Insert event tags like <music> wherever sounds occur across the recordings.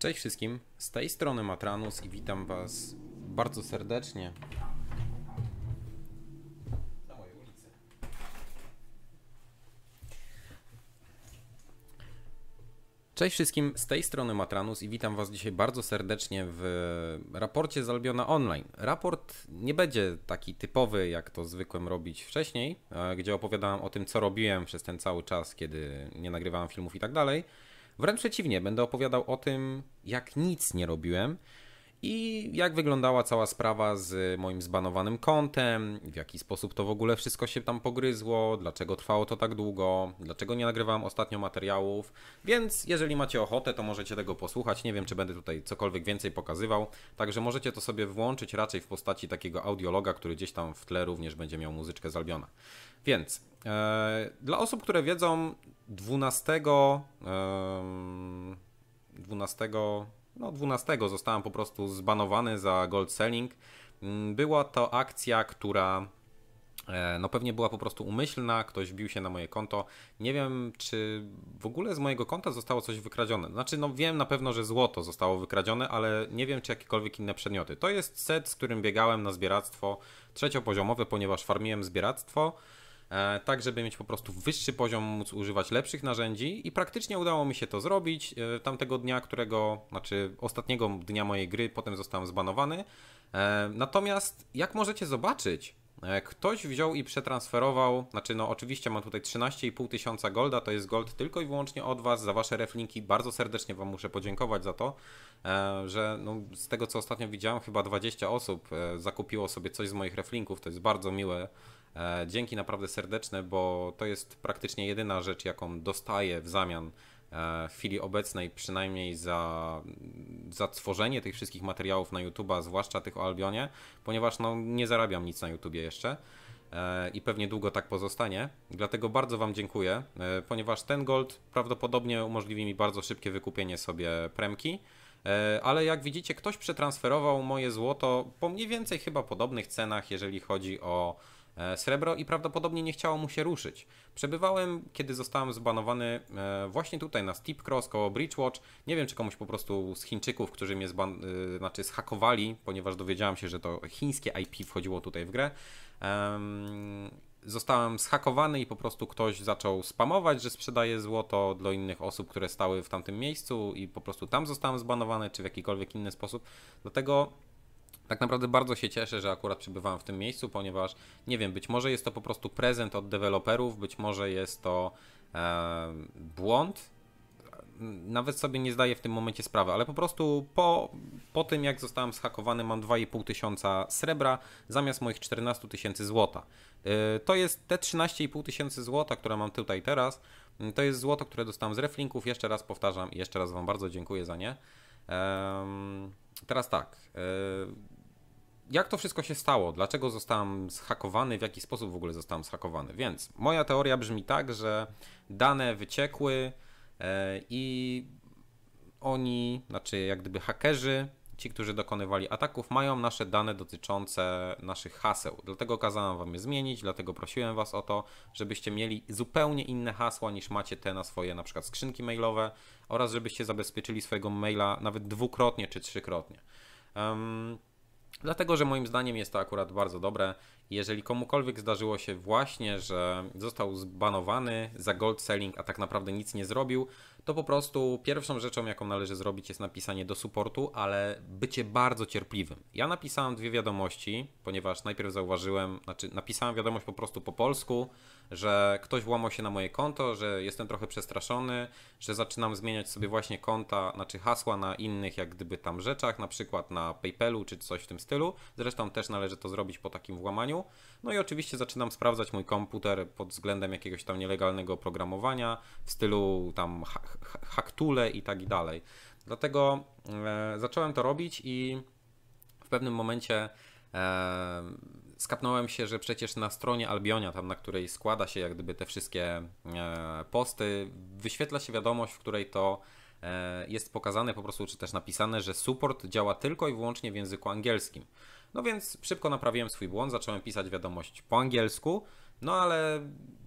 Cześć wszystkim, z tej strony Matranus i witam Was bardzo serdecznie na mojej ulicy. Cześć wszystkim, z tej strony Matranus i witam Was dzisiaj bardzo serdecznie w raporcie Zalbiona Online. Raport nie będzie taki typowy, jak to zwykłem robić wcześniej, e, gdzie opowiadałem o tym, co robiłem przez ten cały czas, kiedy nie nagrywałem filmów i tak dalej Wręcz przeciwnie, będę opowiadał o tym, jak nic nie robiłem, i jak wyglądała cała sprawa z moim zbanowanym kontem, w jaki sposób to w ogóle wszystko się tam pogryzło, dlaczego trwało to tak długo, dlaczego nie nagrywałem ostatnio materiałów. Więc jeżeli macie ochotę, to możecie tego posłuchać. Nie wiem, czy będę tutaj cokolwiek więcej pokazywał, także możecie to sobie włączyć raczej w postaci takiego audiologa, który gdzieś tam w tle również będzie miał muzyczkę z Albiona. Więc e, dla osób, które wiedzą, 12. E, 12 no 12 zostałem po prostu zbanowany za gold selling. Mm, była to akcja, która e, no pewnie była po prostu umyślna, ktoś wbił się na moje konto. Nie wiem, czy w ogóle z mojego konta zostało coś wykradzione. Znaczy, no wiem na pewno, że złoto zostało wykradzione, ale nie wiem, czy jakiekolwiek inne przedmioty. To jest set, z którym biegałem na zbieractwo trzeciopoziomowe, ponieważ farmiłem zbieractwo. E, tak żeby mieć po prostu wyższy poziom, móc używać lepszych narzędzi i praktycznie udało mi się to zrobić. E, tamtego dnia, którego, znaczy ostatniego dnia mojej gry, potem zostałem zbanowany. E, natomiast jak możecie zobaczyć, Ktoś wziął i przetransferował, znaczy no oczywiście mam tutaj 13,5 tysiąca golda, to jest gold tylko i wyłącznie od Was, za Wasze reflinki, bardzo serdecznie Wam muszę podziękować za to, że no, z tego co ostatnio widziałem chyba 20 osób zakupiło sobie coś z moich reflinków, to jest bardzo miłe E, dzięki naprawdę serdeczne, bo to jest praktycznie jedyna rzecz, jaką dostaję w zamian e, w chwili obecnej, przynajmniej za, za tworzenie tych wszystkich materiałów na a zwłaszcza tych o Albionie, ponieważ no, nie zarabiam nic na YouTubie jeszcze e, i pewnie długo tak pozostanie. Dlatego bardzo Wam dziękuję, ponieważ ten gold prawdopodobnie umożliwi mi bardzo szybkie wykupienie sobie premki. Ale jak widzicie, ktoś przetransferował moje złoto po mniej więcej chyba podobnych cenach, jeżeli chodzi o E, srebro i prawdopodobnie nie chciało mu się ruszyć. Przebywałem, kiedy zostałem zbanowany e, właśnie tutaj na Steep Cross koło Bridgewatch. Nie wiem, czy komuś po prostu z Chińczyków, którzy mnie zban- e, znaczy zhakowali, ponieważ dowiedziałem się, że to chińskie IP wchodziło tutaj w grę. Um, zostałem zhakowany i po prostu ktoś zaczął spamować, że sprzedaje złoto dla innych osób, które stały w tamtym miejscu i po prostu tam zostałem zbanowany, czy w jakikolwiek inny sposób. Dlatego tak naprawdę bardzo się cieszę, że akurat przebywałem w tym miejscu, ponieważ nie wiem, być może jest to po prostu prezent od deweloperów, być może jest to e, błąd. Nawet sobie nie zdaję w tym momencie sprawy, ale po prostu po, po tym jak zostałem zhakowany mam 2,5 tysiąca srebra zamiast moich 14 tysięcy złota. E, to jest te 13,5 tysięcy złota, które mam tutaj teraz, mm, to jest złoto, które dostałem z reflinków. Jeszcze raz powtarzam i jeszcze raz Wam bardzo dziękuję za nie. teraz tak. E, jak to wszystko się stało? Dlaczego zostałem zhakowany? W jaki sposób w ogóle zostałem zhakowany? Więc moja teoria brzmi tak, że dane wyciekły e, i oni, znaczy jak gdyby hakerzy, ci, którzy dokonywali ataków, mają nasze dane dotyczące naszych haseł. Dlatego kazałem wam je zmienić, dlatego prosiłem was o to, żebyście mieli zupełnie inne hasła niż macie te na swoje na przykład skrzynki mailowe oraz żebyście zabezpieczyli swojego maila nawet dwukrotnie czy trzykrotnie. Um, Dlatego, że moim zdaniem jest to akurat bardzo dobre. Jeżeli komukolwiek zdarzyło się właśnie, że został zbanowany za gold selling, a tak naprawdę nic nie zrobił, to po prostu pierwszą rzeczą, jaką należy zrobić, jest napisanie do supportu, ale bycie bardzo cierpliwym. Ja napisałem dwie wiadomości, ponieważ najpierw zauważyłem, znaczy napisałem wiadomość po prostu po polsku, że ktoś włamał się na moje konto, że jestem trochę przestraszony, że zaczynam zmieniać sobie właśnie konta, znaczy hasła na innych jak gdyby tam rzeczach, na przykład na PayPalu czy coś w tym stylu. Zresztą też należy to zrobić po takim włamaniu. No i oczywiście zaczynam sprawdzać mój komputer pod względem jakiegoś tam nielegalnego oprogramowania w stylu tam haktule i tak dalej. Dlatego e, zacząłem to robić i w pewnym momencie e, skapnąłem się, że przecież na stronie Albionia, tam na której składa się jak gdyby te wszystkie e, posty, wyświetla się wiadomość, w której to e, jest pokazane po prostu, czy też napisane, że support działa tylko i wyłącznie w języku angielskim. No więc szybko naprawiłem swój błąd, zacząłem pisać wiadomość po angielsku, no ale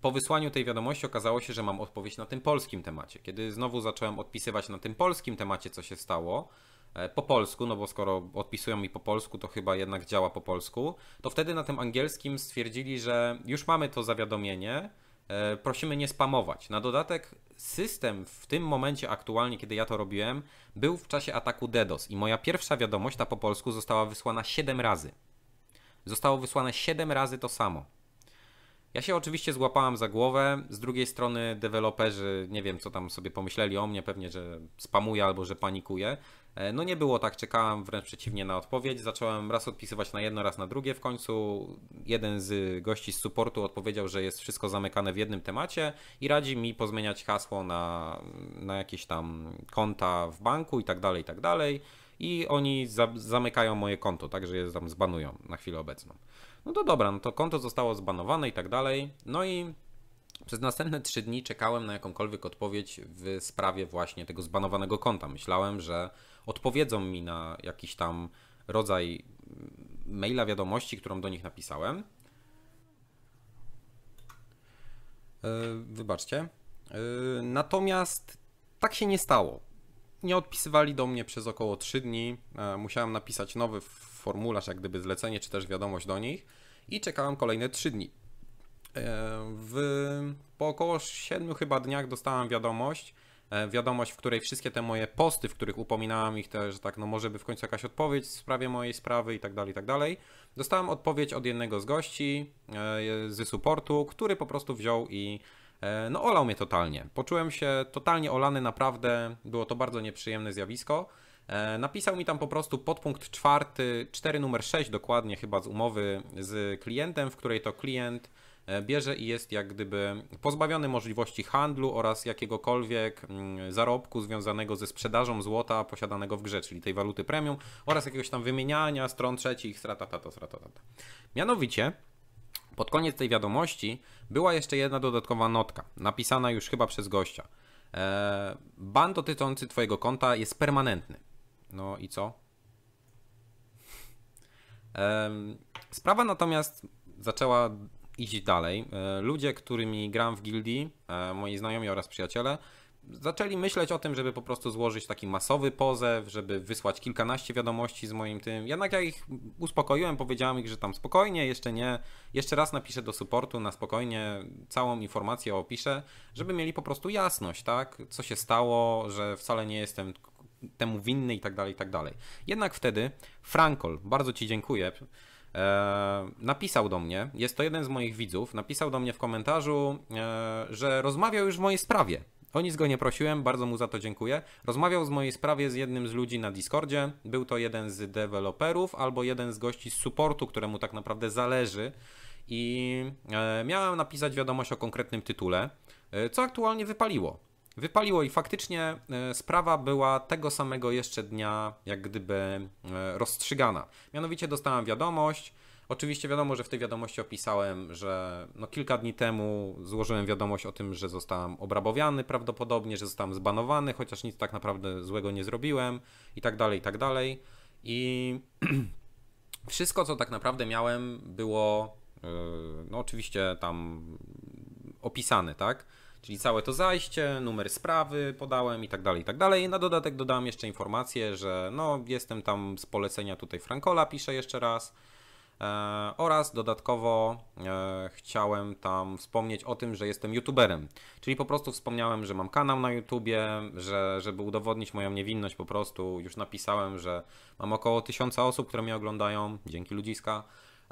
po wysłaniu tej wiadomości okazało się, że mam odpowiedź na tym polskim temacie. Kiedy znowu zacząłem odpisywać na tym polskim temacie, co się stało, E, po polsku, no bo skoro odpisują mi po polsku, to chyba jednak działa po polsku, to wtedy na tym angielskim stwierdzili, że już mamy to zawiadomienie, e, prosimy nie spamować. Na dodatek system w tym momencie aktualnie, kiedy ja to robiłem, był w czasie ataku DDoS i moja pierwsza wiadomość, ta po polsku, została wysłana 7 razy. Zostało wysłane 7 razy to samo. Ja się oczywiście złapałem za głowę. Z drugiej strony, deweloperzy nie wiem, co tam sobie pomyśleli o mnie, pewnie, że spamuję albo że panikuję, E, no nie było tak, czekałem wręcz przeciwnie na odpowiedź. Zacząłem raz odpisywać na jedno, raz na drugie. W końcu jeden z gości z supportu odpowiedział, że jest wszystko zamykane w jednym temacie i radzi mi pozmieniać hasło na, na jakieś tam konta w banku i tak dalej, i tak dalej. I oni za, zamykają moje konto, także je tam zbanują na chwilę obecną. No to dobra, no to konto zostało zbanowane i tak dalej. No i przez następne trzy dni czekałem na jakąkolwiek odpowiedź w sprawie właśnie tego zbanowanego konta. Myślałem, że odpowiedzą mi na jakiś tam rodzaj maila wiadomości, którą do nich napisałem. E, wybaczcie. E, natomiast tak się nie stało. Nie odpisywali do mnie przez około 3 dni. E, musiałem napisać nowy formularz, jak gdyby zlecenie, czy też wiadomość do nich i czekałem kolejne 3 dni. W, po około 7 chyba dniach dostałem wiadomość, E, wiadomość, w której wszystkie te moje posty, w których upominałem ich też, że tak, no może by w końcu jakaś odpowiedź w sprawie mojej sprawy i tak dalej, i tak dalej. Dostałem odpowiedź od jednego z gości e, z supportu, który po prostu wziął i e, no olał mnie totalnie. Poczułem się totalnie olany, naprawdę było to bardzo nieprzyjemne zjawisko. Napisał mi tam po prostu podpunkt czwarty, 4 numer 6 dokładnie chyba z umowy z klientem, w której to klient E, bierze i jest jak gdyby pozbawiony możliwości handlu oraz jakiegokolwiek mm, zarobku związanego ze sprzedażą złota posiadanego w grze, czyli tej waluty premium oraz jakiegoś tam wymieniania stron trzecich, stratatata, stratatata. Mianowicie pod koniec tej wiadomości była jeszcze jedna dodatkowa notka, napisana już chyba przez gościa. Eee, ban dotyczący Twojego konta jest permanentny. No i co? sprawa natomiast zaczęła Idź dalej. E, ludzie, którymi gram w gildii, e, moi znajomi oraz przyjaciele, zaczęli myśleć o tym, żeby po prostu złożyć taki masowy pozew, żeby wysłać kilkanaście wiadomości z moim tym. Jednak ja ich uspokoiłem, powiedziałem ich, że tam spokojnie, jeszcze nie, jeszcze raz napiszę do supportu, na spokojnie całą informację opiszę, żeby mieli po prostu jasność, tak, co się stało, że wcale nie jestem temu winny i tak dalej, i tak dalej. Jednak wtedy, Frankol, bardzo Ci dziękuję, E, napisał do mnie, jest to jeden z moich widzów, napisał do mnie w komentarzu, e, że rozmawiał już w mojej sprawie. O nic go nie prosiłem, bardzo mu za to dziękuję. Rozmawiał z mojej sprawie z jednym z ludzi na Discordzie. Był to jeden z deweloperów albo jeden z gości z supportu, któremu tak naprawdę zależy. I e, miałem napisać wiadomość o konkretnym tytule, e, co aktualnie wypaliło. Wypaliło i faktycznie e, sprawa była tego samego jeszcze dnia, jak gdyby e, rozstrzygana. Mianowicie dostałem wiadomość. Oczywiście wiadomo, że w tej wiadomości opisałem, że no kilka dni temu złożyłem wiadomość o tym, że zostałem obrabowiany prawdopodobnie, że zostałem zbanowany, chociaż nic tak naprawdę złego nie zrobiłem i tak dalej, i tak dalej. I <clears throat> wszystko, co tak naprawdę miałem, było e, no oczywiście tam opisane, tak? Czyli całe to zajście, numer sprawy podałem i tak dalej, i tak dalej. Na dodatek dodałem jeszcze informację, że no jestem tam z polecenia tutaj Frankola, piszę jeszcze raz. E, oraz dodatkowo e, chciałem tam wspomnieć o tym, że jestem youtuberem. Czyli po prostu wspomniałem, że mam kanał na YouTubie, że żeby udowodnić moją niewinność po prostu już napisałem, że mam około tysiąca osób, które mnie oglądają dzięki ludziska.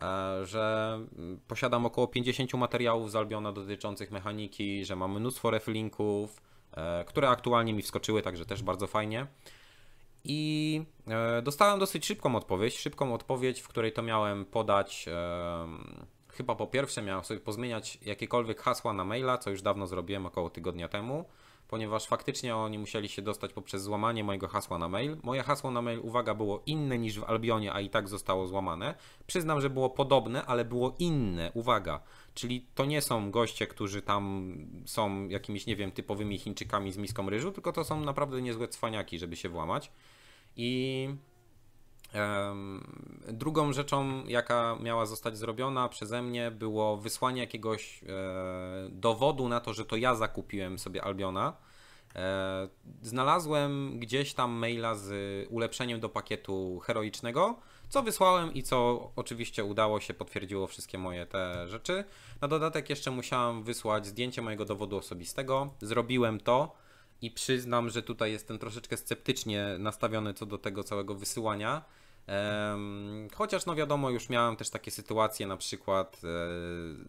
E, że mm, posiadam około 50 materiałów z Albiona dotyczących mechaniki, że mam mnóstwo reflinków, e, które aktualnie mi wskoczyły, także też bardzo fajnie. I e, dostałem dosyć szybką odpowiedź, szybką odpowiedź, w której to miałem podać, chyba po pierwsze miałem sobie pozmieniać jakiekolwiek hasła na maila, co już dawno zrobiłem, około tygodnia temu ponieważ faktycznie oni musieli się dostać poprzez złamanie mojego hasła na mail. Moje hasło na mail, uwaga, było inne niż w Albionie, a i tak zostało złamane. Przyznam, że było podobne, ale było inne, uwaga. Czyli to nie są goście, którzy tam są jakimiś, nie wiem, typowymi Chińczykami z miską ryżu, tylko to są naprawdę niezłe cwaniaki, żeby się włamać. I Drugą rzeczą, jaka miała zostać zrobiona przeze mnie, było wysłanie jakiegoś e, dowodu na to, że to ja zakupiłem sobie Albiona. E, znalazłem gdzieś tam maila z ulepszeniem do pakietu heroicznego, co wysłałem i co oczywiście udało się, potwierdziło wszystkie moje te rzeczy. Na dodatek jeszcze musiałem wysłać zdjęcie mojego dowodu osobistego. Zrobiłem to i przyznam, że tutaj jestem troszeczkę sceptycznie nastawiony co do tego całego wysyłania. Chociaż no wiadomo, już miałem też takie sytuacje na przykład e,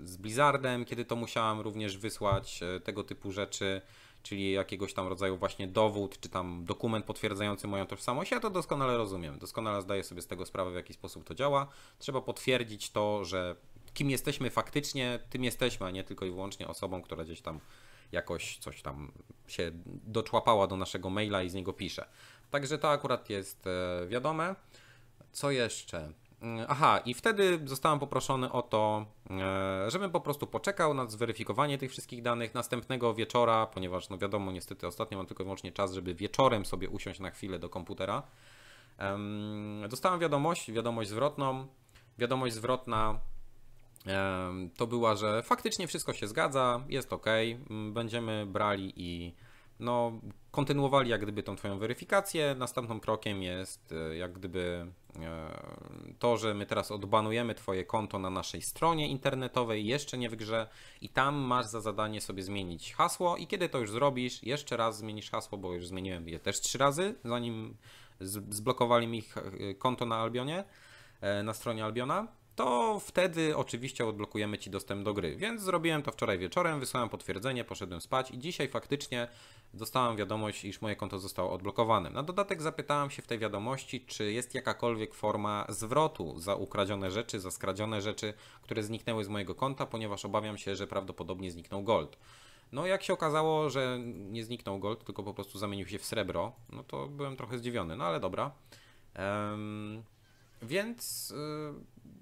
z Blizzardem, kiedy to musiałem również wysłać e, tego typu rzeczy, czyli jakiegoś tam rodzaju właśnie dowód, czy tam dokument potwierdzający moją tożsamość. Ja to doskonale rozumiem, doskonale zdaję sobie z tego sprawę, w jaki sposób to działa. Trzeba potwierdzić to, że kim jesteśmy faktycznie, tym jesteśmy, a nie tylko i wyłącznie osobą, która gdzieś tam jakoś coś tam się doczłapała do naszego maila i z niego pisze. Także to akurat jest e, wiadome. Co jeszcze? Mm, aha, i wtedy zostałem poproszony o to, e, żebym po prostu poczekał na zweryfikowanie tych wszystkich danych następnego wieczora, ponieważ, no wiadomo, niestety ostatnio mam tylko i wyłącznie czas, żeby wieczorem sobie usiąść na chwilę do komputera. Dostałem wiadomość, wiadomość zwrotną. Wiadomość zwrotna to była, że faktycznie wszystko się zgadza, jest ok, mm, będziemy brali i no, kontynuowali jak gdyby tą Twoją weryfikację. Następnym krokiem jest e, jak gdyby e, to, że my teraz odbanujemy Twoje konto na naszej stronie internetowej, jeszcze nie w grze i tam masz za zadanie sobie zmienić hasło i kiedy to już zrobisz, jeszcze raz zmienisz hasło, bo już zmieniłem je też trzy razy, zanim zblokowali mi e, konto na Albionie, na stronie Albiona to wtedy oczywiście odblokujemy Ci dostęp do gry. Więc zrobiłem to wczoraj wieczorem, wysłałem potwierdzenie, poszedłem spać i dzisiaj faktycznie dostałem wiadomość, iż moje konto zostało odblokowane. Na dodatek zapytałem się w tej wiadomości, czy jest jakakolwiek forma zwrotu za ukradzione rzeczy, za skradzione rzeczy, które zniknęły z mojego konta, ponieważ obawiam się, że prawdopodobnie zniknął gold. No, jak się okazało, że nie zniknął gold, tylko po prostu zamienił się w srebro, no to byłem trochę zdziwiony, no ale dobra. Um, więc y,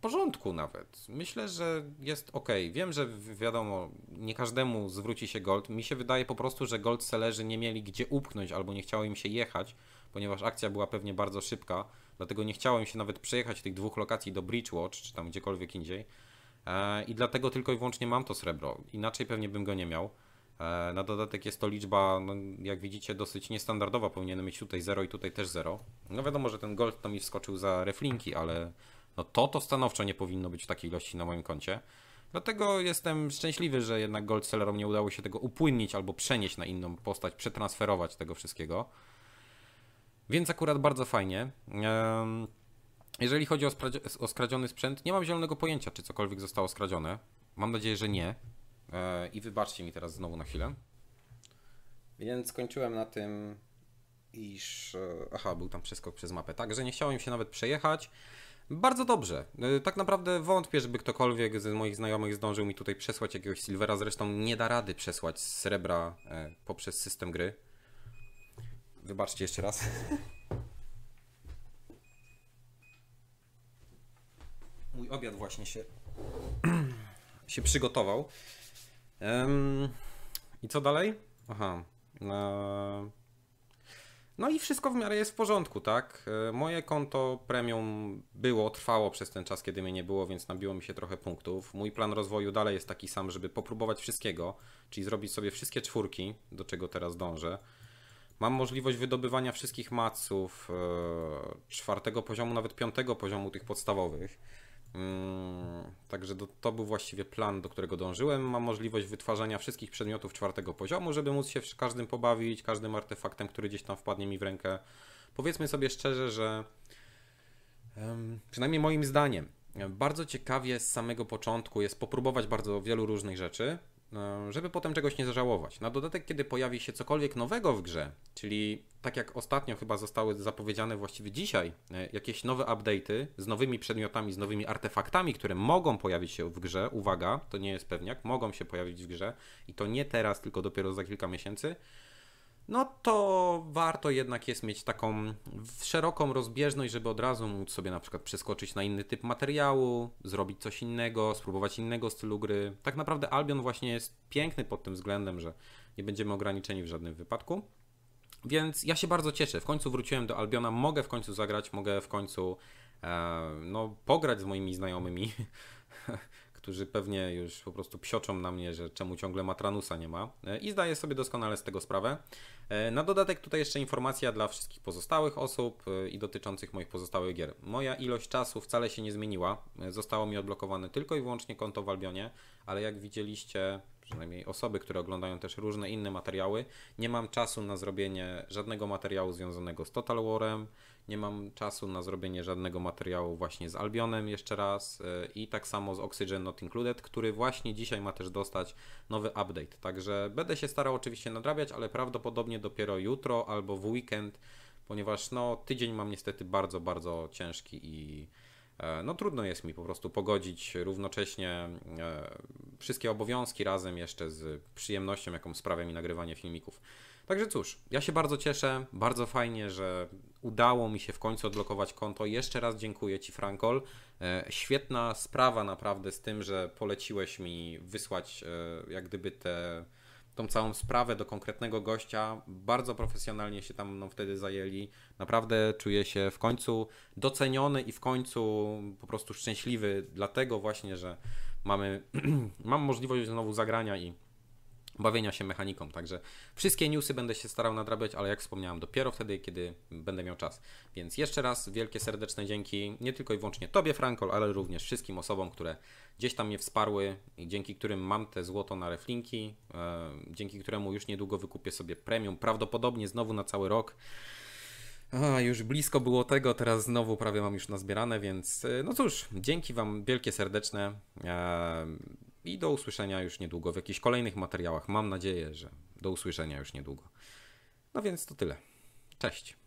porządku nawet. Myślę, że jest ok. Wiem, że wiadomo, nie każdemu zwróci się Gold. Mi się wydaje po prostu, że Gold sellerzy nie mieli gdzie upchnąć albo nie chciało im się jechać, ponieważ akcja była pewnie bardzo szybka, dlatego nie chciałem się nawet przejechać tych dwóch lokacji do Bridgewatch czy tam gdziekolwiek indziej. E, I dlatego tylko i wyłącznie mam to srebro. Inaczej pewnie bym go nie miał. E, na dodatek jest to liczba, no, jak widzicie, dosyć niestandardowa. Powinienem mieć tutaj 0 i tutaj też 0. No wiadomo, że ten gold to mi wskoczył za reflinki, ale no to to stanowczo nie powinno być w takiej ilości na moim koncie. Dlatego jestem szczęśliwy, że jednak Goldsellerom nie udało się tego upłynnić albo przenieść na inną postać, przetransferować tego wszystkiego. Więc akurat bardzo fajnie. Jeżeli chodzi o, skradziony sprzęt, nie mam zielonego pojęcia, czy cokolwiek zostało skradzione. Mam nadzieję, że nie. E, I wybaczcie mi teraz znowu na chwilę. Więc skończyłem na tym, iż. E, aha, był tam przeskok przez mapę. Także nie chciałem się nawet przejechać. Bardzo dobrze. E, tak naprawdę wątpię, żeby ktokolwiek z moich znajomych zdążył mi tutaj przesłać jakiegoś silvera. Zresztą nie da rady przesłać srebra e, poprzez system gry. Wybaczcie jeszcze raz. <laughs> Mój obiad właśnie się, <clears throat> się przygotował. Um, I co dalej? Aha. E, no i wszystko w miarę jest w porządku, tak? E, moje konto premium było, trwało przez ten czas, kiedy mnie nie było, więc nabiło mi się trochę punktów. Mój plan rozwoju dalej jest taki sam, żeby popróbować wszystkiego, czyli zrobić sobie wszystkie czwórki, do czego teraz dążę. Mam możliwość wydobywania wszystkich maców e, czwartego poziomu, nawet piątego poziomu tych podstawowych. Mm, także do, to był właściwie plan, do którego dążyłem. Mam możliwość wytwarzania wszystkich przedmiotów czwartego poziomu, żeby móc się każdym pobawić, każdym artefaktem, który gdzieś tam wpadnie mi w rękę. Powiedzmy sobie szczerze, że przynajmniej moim zdaniem bardzo ciekawie z samego początku jest popróbować bardzo wielu różnych rzeczy, żeby potem czegoś nie zażałować. Na dodatek, kiedy pojawi się cokolwiek nowego w grze, czyli tak jak ostatnio chyba zostały zapowiedziane właściwie dzisiaj, e, jakieś nowe update'y z nowymi przedmiotami, z nowymi artefaktami, które mogą pojawić się w grze. Uwaga, to nie jest pewniak, mogą się pojawić w grze i to nie teraz, tylko dopiero za kilka miesięcy. No to warto jednak jest mieć taką szeroką rozbieżność, żeby od razu móc sobie na przykład przeskoczyć na inny typ materiału, zrobić coś innego, spróbować innego stylu gry. Tak naprawdę Albion właśnie jest piękny pod tym względem, że nie będziemy ograniczeni w żadnym wypadku. Więc ja się bardzo cieszę. W końcu wróciłem do Albiona, mogę w końcu zagrać, mogę w końcu e, no, pograć z moimi znajomymi, <laughs> którzy pewnie już po prostu psioczą na mnie, że czemu ciągle Matranusa nie ma. E, I zdaję sobie doskonale z tego sprawę. E, na dodatek tutaj jeszcze informacja dla wszystkich pozostałych osób e, i dotyczących moich pozostałych gier. Moja ilość czasu wcale się nie zmieniła. E, zostało mi odblokowane tylko i wyłącznie konto w Albionie, ale jak widzieliście przynajmniej osoby, które oglądają też różne inne materiały. Nie mam czasu na zrobienie żadnego materiału związanego z Total Warem, nie mam czasu na zrobienie żadnego materiału właśnie z Albionem jeszcze raz e, i tak samo z Oxygen Not Included, który właśnie dzisiaj ma też dostać nowy update. Także będę się starał oczywiście nadrabiać, ale prawdopodobnie dopiero jutro albo w weekend, ponieważ no tydzień mam niestety bardzo, bardzo ciężki i E, no trudno jest mi po prostu pogodzić równocześnie e, wszystkie obowiązki razem jeszcze z przyjemnością, jaką sprawia mi nagrywanie filmików. Także cóż, ja się bardzo cieszę, bardzo fajnie, że udało mi się w końcu odblokować konto. Jeszcze raz dziękuję Ci, Frankol. E, świetna sprawa naprawdę z tym, że poleciłeś mi wysłać jak gdyby te tą całą sprawę do konkretnego gościa. Bardzo profesjonalnie się tam no, wtedy zajęli. Naprawdę czuję się w końcu doceniony i w końcu po prostu szczęśliwy, dlatego właśnie, że mamy, <clears throat> mam możliwość znowu zagrania i bawienia się mechaniką. Także wszystkie newsy będę się starał nadrabiać, ale jak wspomniałem, dopiero wtedy, kiedy będę miał czas. Więc jeszcze raz wielkie serdeczne dzięki nie tylko i wyłącznie Tobie, Frankol, ale również wszystkim osobom, które gdzieś tam mnie wsparły i dzięki którym mam te złoto na reflinki, e, dzięki któremu już niedługo wykupię sobie premium, prawdopodobnie znowu na cały rok. A, już blisko było tego, teraz znowu prawie mam już nazbierane, więc e, no cóż, dzięki Wam wielkie serdeczne. E, i do usłyszenia już niedługo w jakichś kolejnych materiałach. Mam nadzieję, że do usłyszenia już niedługo. No więc to tyle. Cześć.